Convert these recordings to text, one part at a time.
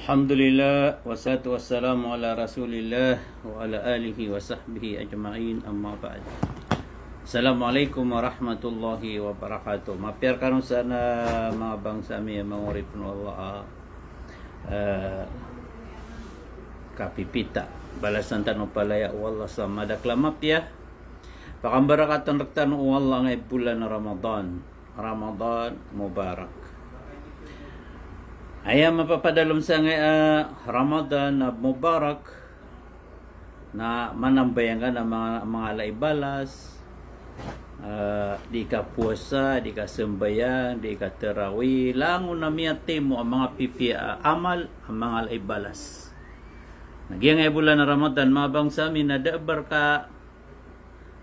Alhamdulillah wassalatu wassalamu ala Rasulillah wa ala alihi wa sahbihi ajma'in amma ba'd. Assalamualaikum warahmatullahi wabarakatuh. Mapiarkan usana mga bangsa mi mauripun wallah. Uh, kapipita balasan tanu palaya Allah sama dak lamap ya. Pakambarakatan rektan wallah ngai bulan Ramadan. Ramadan mubarak. Ayam apa mapapadalom sang nga uh, Ramadan na ah, Mubarak na manambayangan ang mga, mga laibalas uh, ah, di ka puasa, di ka sembayan, di ka terawi langon na miya temo ang mga pipi uh, ah, amal ang mga laibalas Nagiyang bulan na Ramadan mabang sa amin na daabar ka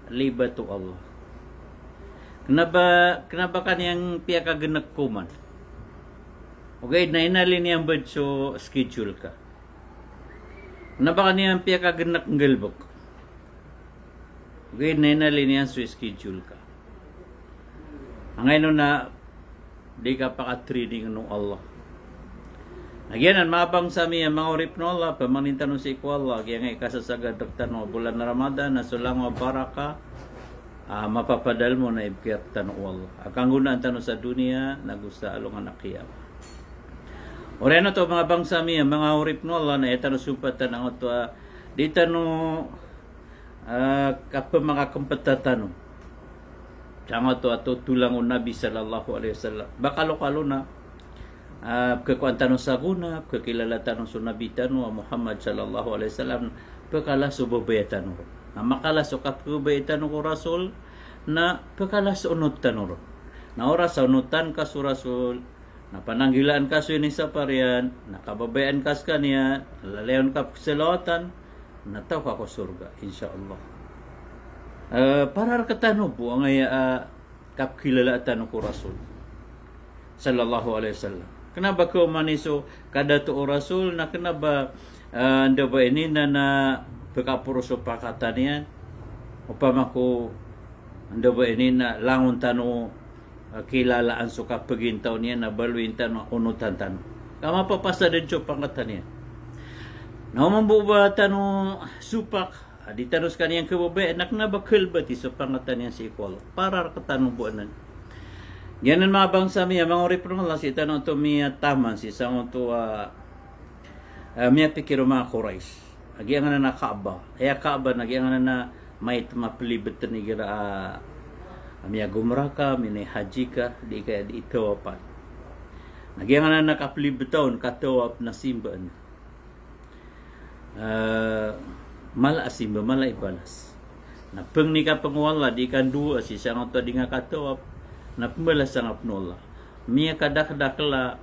liba to Allah Kenapa, kenapa kan yang piyaka genek kuman? Okay, na inali ni ambad so schedule ka. Na baka niya ang piya kaganak ng galbok. Okay, na inali niya so schedule ka. Ang ngayon na di ka pakatrining ng Allah. Nagyanan, mabang sa miya mga urip no Allah, pamanintan si ko Allah, kaya nga doktor no, bulan na Ramadan, na sulang o baraka, uh, mapapadal mo na ibkiyap tanong Allah. Akang guna ang tanong sa dunia, nagusta along anak kiyama na to mga bangsa mi, mga urip no Allah na no supatan ang ito. Ah. Dita no uh, kapag mga kampatatan no. Tama to ato tulang o Nabi sallallahu alaihi wasallam. Bakalo-kalo na uh, no saguna, guna, kekilalatan sa Nabi tanu Muhammad sallallahu alaihi wasallam pekala sububayatan no. Na makala so kapubayatan ko Rasul na pekala sunod tanuro. Na ora sunutan ka ka Rasul. Napananghilaan ka sa inisa pa riyan, nakababayan kan, ka sa niya, nalalayon ka sa lotan, nataw ka ko surga, insya Allah. Eh, para katano po ang uh, eh, kakilala tanu ko Rasul. Sallallahu alaihi wasallam. Kenapa ko maniso kada to Rasul na kenapa uh, anda ba ini na na bekapuro so pakatanian? Upama ko anda ba ini na langon tanu Ah, kilalaan suka pagintaw niya na baluinta na unutantan. Kama pa pa sa dencho pangkatan niya. Naman po ba tanong supak? Di tanos ka niyang kababay, anak na ba kalbati sa pangkatan niya si Ikwal? Para katanong buwan na niya. Yan ang mga bangsa niya, mga reprimal lang si tanong ito miya taman si isang ito ah, ah, miya pikir mga kurais. Nagiyangan na na kaaba. Kaya kaaba, nagiyangan na na may tumapalibat na nga Amia gumraka mine hajika di kaya di ito wapan. Nagyang anak nakapli betaon katawap na simba na. Uh, eh, mala simba, mala ibalas. Na peng ni kapangwala di kan dua si sang ato di nga katawap na pembalas sang apnola. Mia kadak-dakla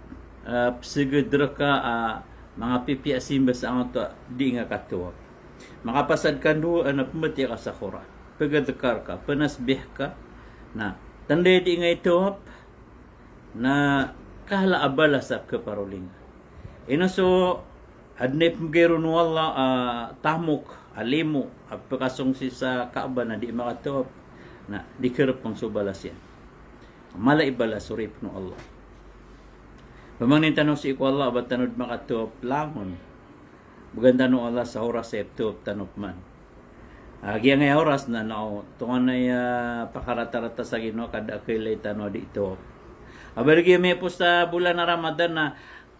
uh, eh, psegedreka a uh, mga pipi asimba sang ato di nga katawap. Makapasad kan dua na pembatia ka sa Quran. ka, penasbih ka, na tandedi nga ito na kahala abala sa kaparuling ina so adnep mgiron wala uh, tamok alimo apakasong si sa kaaba na di makatop na di kirap pang subalas yan mala ibala surip no Allah Pamangin tanong si Iko Allah, ba't tanod makatop lamon? Maganda no Allah sa oras sa eptop tanop man. Agi nga oras na no, tungon na uh, pakarata-rata sa Ginoo kada kilita no dito. Aber gi may pusta bulan na Ramadan na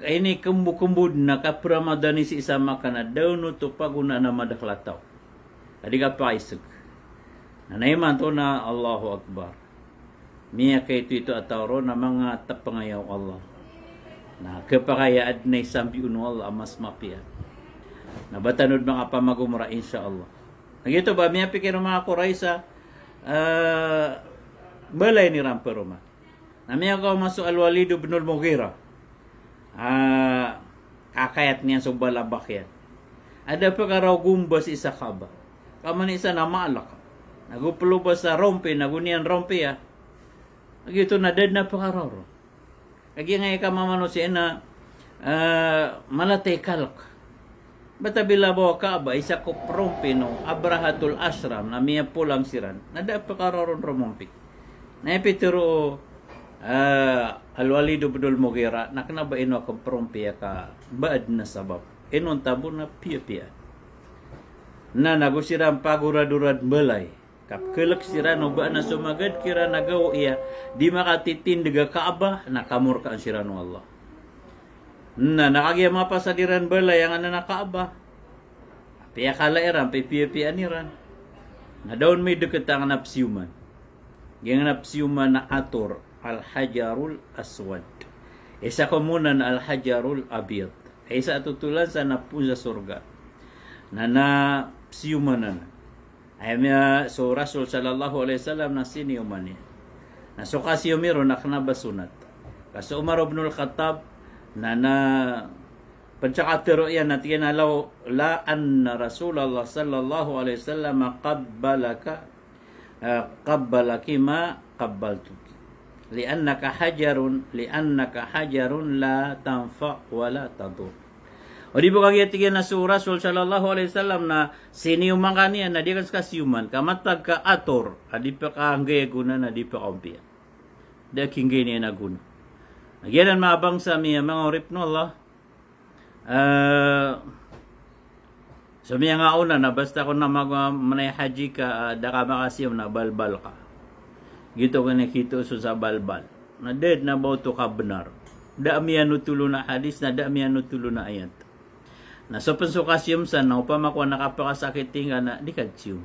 ini kumbukumbud na ka Ramadan si isama kana daw no to paguna na madaklataw. Adi ka paisog. Na man to na Allahu Akbar. Miya kay ito ito atawro na mga tapangayaw Allah. Na kapakayaad na isambi uno amas mas mapia. Nabatanod mga pamagumra insya Allah. Lagi tu ba miapi ke rumah aku Raisa uh, belai ni rampe rumah. Nami aku masuk Al Walid bin Al Mughira. uh, ah, akayat ni sebab labak ya. Ada perkara gumbas isa khaba. Kamu ni isa nama Allah. Aku perlu basa rompi nagu nian rompi ya. Lagi tu nada na perkara. Lagi ngai ka mamano si ena uh, malatekalak. malatekal Bata bawa Kaabah, isa ko prumpino, Abrahatul Ashram, na miya pulang siran. Nada pa kararoon rumumpi. Na ipituro, uh, alwali dubdul mugira, na kena ba ino akong prumpi ka baad na sabab. Inon tabo na piya-piya. Na nagusiran pagurad-urad balay. Kap kelek siran, o na sumagad kira nagawa iya, di makatitin daga Kaabah, na kamurkaan siran Allah na nakagaya mapa sa diran bala yang nak abah. pia kala era pe pia pia niran na daun mi deket ang napsiuman yang napsiuman na ator al hajarul aswad isa ko al hajarul abiyat isa atutulan sa napunsa surga na napsiuman na na ay mga so rasul sallallahu alaihi wasallam na siniuman niya na so kasi umiro na kanabasunat umar ibn khattab nana pencerata ru'yan nanti kena lau la anna rasulullah sallallahu alaihi wasallam qabbalaka eh, qabbalaki ma qabbaltu li'annaka hajarun li'annaka hajarun la tanfa wa la tadur Oh, di bukan kita tiga nasu Rasul Shallallahu Alaihi Wasallam na sini umangkan na dia kan sekarang siuman. Kamu tak ke ator? Adi ha, pekang guna na di pekompi. Dia kini ni nak guna. Again, mabang sa miya mga rip no Allah. Uh, ah, so nga una na basta ko na ah, manay haji ka uh, daka makasiyam na balbal ka. Gito ko nakito so sa balbal. Na dead na bauto ka benar. Da miya nutulo na hadis na da miya nutulo na ayat. Na so pensukasiyam sa na upang makuha nakapakasakit tinga na di katsiyum.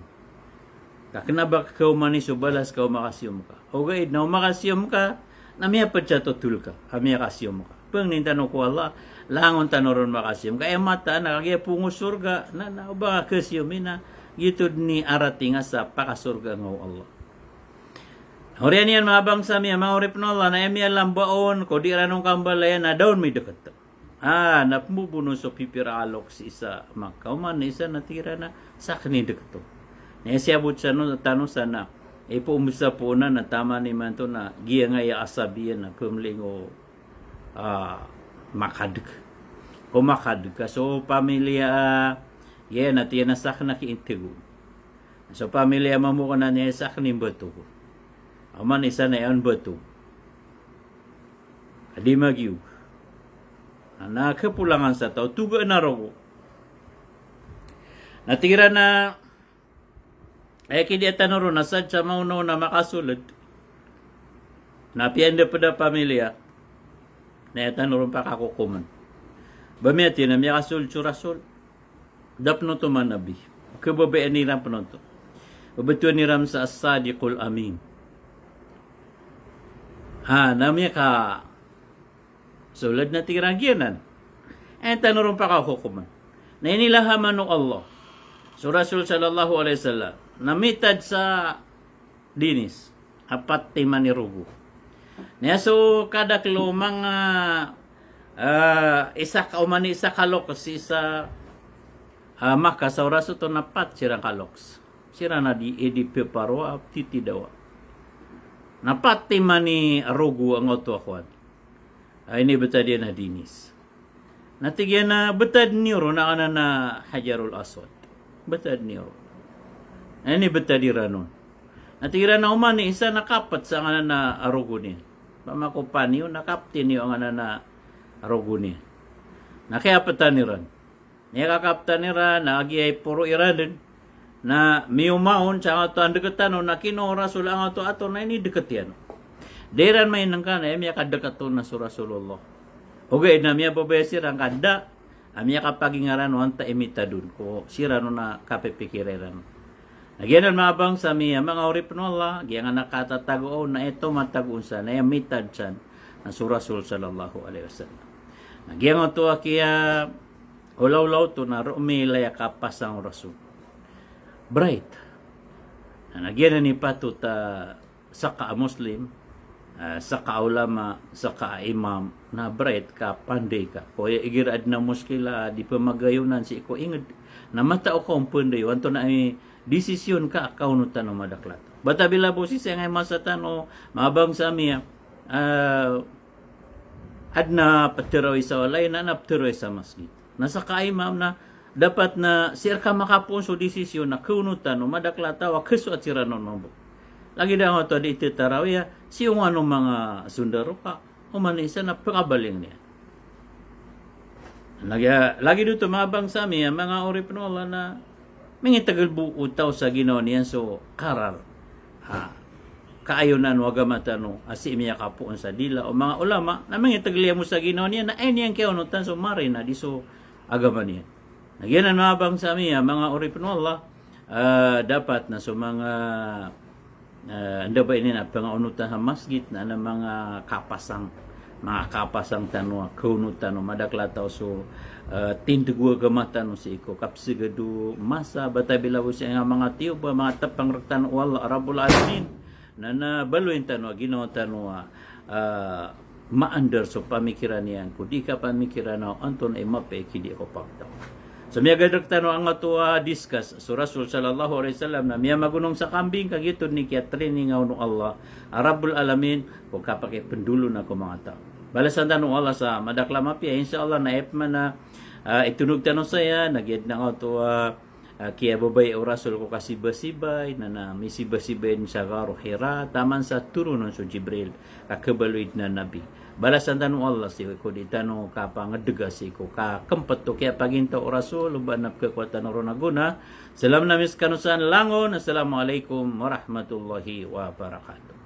Kakna ba kau manis ubalas kau makasiyam ka. O gaid na umakasiyam ka Nami apa jatuh tulka, kami kasih omka. Peng ninta no kuala, langon tanoron makasih omka. Eh mata nak kaya pungu surga, na ubah kasih omina. Gitu ni arah tinggal sapa ka surga ngau Allah. Horianian mga bangsa miya, mga orip no naya mi emi alam baon, kodi ranong kambalaya, lah, na daun mi dekat. Ah, ha, na pumbunuh so pipir alok si isa, maka uman isa na tira na sakni dekat. Nesia bucano tanu sana, Ipo umisa po na na tama ni man to na giya nga ya asabiyan na kumling o uh, ah, makadag. Kumakadag ka. So pamilya uh, yeah, na tiyan na na kiintigo. So pamilya mamuko na niya sak ni bato. Aman isa na yan bato. Adi magiyog. Nakapulangan sa tao. Tuga na raw. Natira na eh kini tanoro na sad sa mauno na makasulod. Napienda pa da pamilya. Na tanoro pa kakukuman. Bami ati na miya kasul churasol. Dapno to manabi. Kababayan eh, ni Ram panoto. Babatuan ni Ram sa asadikul amin. Ha, namiya ka sulod na tiragyanan. Eh tanoro pa kakukuman. Na inilahaman ng Allah. Surasul Rasul sallallahu alaihi wasallam namitad sa dinis apat timani rugu. Niasu so kada klo mga uh, eh, isa ka umani isa kalok si sa uh, eh, maka sa Rasul to napat sira kalok. Sira na di EDP eh, paro titi dawa. Napat timani rugu ang oto akwan. Uh, ini betad na dinis. Natigyan na betad niro na ana na Hajarul Aswad. Betadnir. Ini betadiranun. At irana uman ni isa nakapat sa nga na arugo niya. Pamakupan niyo, nakapti niyo ang nga na arugo niya. Nakiapatan ni Ran. Niya kakapatan ni Ran, nagi ay puro iran din. Na miyumahon sa nga ito ang deketan, na kinurasul lah, ang ato ato na ini deket yan. Diran may nangkana, eh, miya kadekat to na surasulullah. Okay, na miya babayasir Amiya kapagingaran wan ta dun ko sira no na kapipikiran. Nagyanan mabang sa miya mga urip no Allah, giyangan nakatatago na ito matagunsa na imitad san ang surasul sallallahu alaihi wasallam. Nagyangan to akiya ulaw-law to na rumilaya kapas ang rasul. Bright. Nagyanan ni pato sa ka-Muslim, Ah, sa kaulama sa kaimam na bread ka panday ka kuya igirad na muskila di pa magayunan si ko ingad na mata o kong panday wanto na ay desisyon ka akaw no madaklat bata bila po si nga masa tano mabang sa miya uh, adna patiroy sa walay na naptiroy sa masjid nasa kaimam na dapat na sir ka makapunso desisyon na kunutan no madaklat o keso at siranon mabuk lagi na ako to di ititarawya siyo nga nung mga sundaro pa umanisa na pakabaling niya lagi, lagi dito mabang sa amin mga orip nola na mga tagal buutaw sa ginawa niya so karar ha kaayo na no agamata no asi imiya kapuon sa dila o mga ulama na mga mo sa ginawa niya na ay niyang kaya so marina di so agama niya nagyanan mabang sa amin mga orip nola uh, ah, dapat na so mga uh, anda ba ini na pangunutan sa masjid na ng mga kapasang mga kapasang tanu kunutan no madaklataw so uh, eh, tindugwa gamatan no si iko kapsigadu masa batabila bus ang mga tiyo ba mga tapang rektan wal rabbul alamin na na baluin tanu ginawa tanu uh, eh, maandar so pamikiran niyan ko di pamikiran na anton ay mapeki di ko pagtaw So miya gadagtano ang ato atua ah, discuss so Rasul sallallahu alaihi wasallam na miya magunong sa kambing kag kagitod ni kiya training nga Allah Arabul ah, alamin ko kapake pendulo na ko mga tao. Balasan tanong Allah sa madaklama piya insya Allah na epman ah, na uh, itunog tanong saya nagid na ato atua Ah, ki ababai au rasul ko kasi basibai nana misi basibai ni sagaru hira taman sa turunun su jibril akabalui ah, na nabi balasan tanu Allah si ko di tanu ka pangedega si ko ka kempet ke paginta au rasul banap kekuatan urona guna Selamat malam, kanusan langon assalamualaikum warahmatullahi wabarakatuh